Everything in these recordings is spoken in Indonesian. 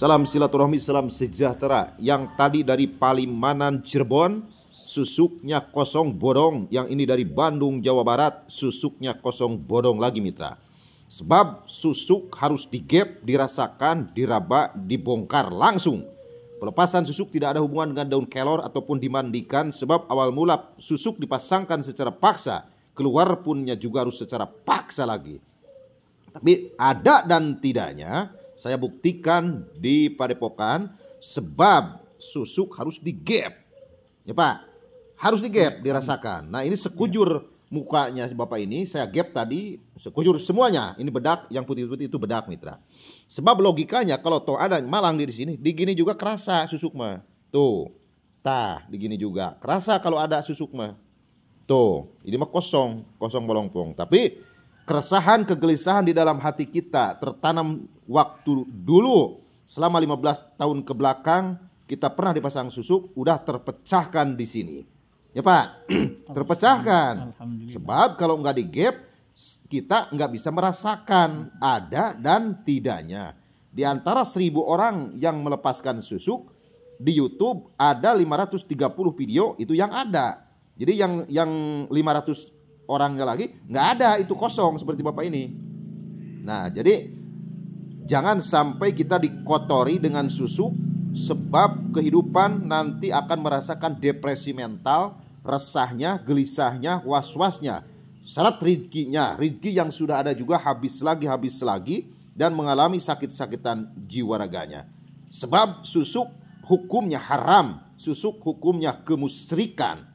Salam silaturahmi, salam sejahtera Yang tadi dari Palimanan Cirebon Susuknya kosong bodong Yang ini dari Bandung, Jawa Barat Susuknya kosong bodong lagi mitra Sebab susuk harus digep, dirasakan, diraba, dibongkar langsung Pelepasan susuk tidak ada hubungan dengan daun kelor ataupun dimandikan Sebab awal mula susuk dipasangkan secara paksa Keluar punnya juga harus secara paksa lagi Tapi ada dan tidaknya saya buktikan di padepokan sebab susuk harus digap. Ya Pak, harus digap dirasakan. Nah ini sekujur mukanya si Bapak ini saya gap tadi sekujur semuanya. Ini bedak yang putih-putih itu bedak mitra. Sebab logikanya kalau toh ada malang di sini, di gini juga kerasa susuk mah. Tuh. Tah, di gini juga. Kerasa kalau ada susuk mah. Tuh, ini mah kosong, kosong bolong-pong. Tapi keresahan, kegelisahan di dalam hati kita tertanam waktu dulu selama 15 tahun ke belakang kita pernah dipasang susuk, udah terpecahkan di sini. Ya Pak, terpecahkan. Sebab kalau nggak di kita nggak bisa merasakan ada dan tidaknya. Di antara seribu orang yang melepaskan susuk, di YouTube ada 530 video itu yang ada. Jadi yang yang 500 orangnya lagi nggak ada itu kosong seperti bapak ini nah jadi jangan sampai kita dikotori dengan susu sebab kehidupan nanti akan merasakan depresi mental resahnya gelisahnya was-wasnya syarat rizkinya rizki yang sudah ada juga habis lagi habis lagi dan mengalami sakit-sakitan jiwa raganya sebab susuk hukumnya haram susuk hukumnya kemusrikan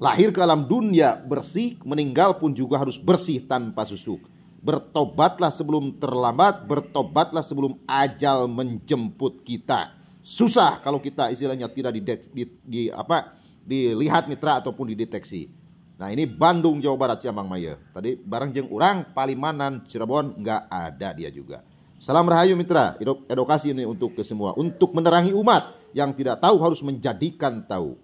Lahir ke alam dunia bersih, meninggal pun juga harus bersih tanpa susuk. Bertobatlah sebelum terlambat, bertobatlah sebelum ajal menjemput kita. Susah kalau kita istilahnya tidak di, di, di apa dilihat mitra ataupun dideteksi. Nah ini Bandung Jawa Barat Ciamang Maya. Tadi barang jeng orang Palimanan Cirebon nggak ada dia juga. Salam rahayu mitra, edukasi ini untuk ke semua, untuk menerangi umat yang tidak tahu harus menjadikan tahu.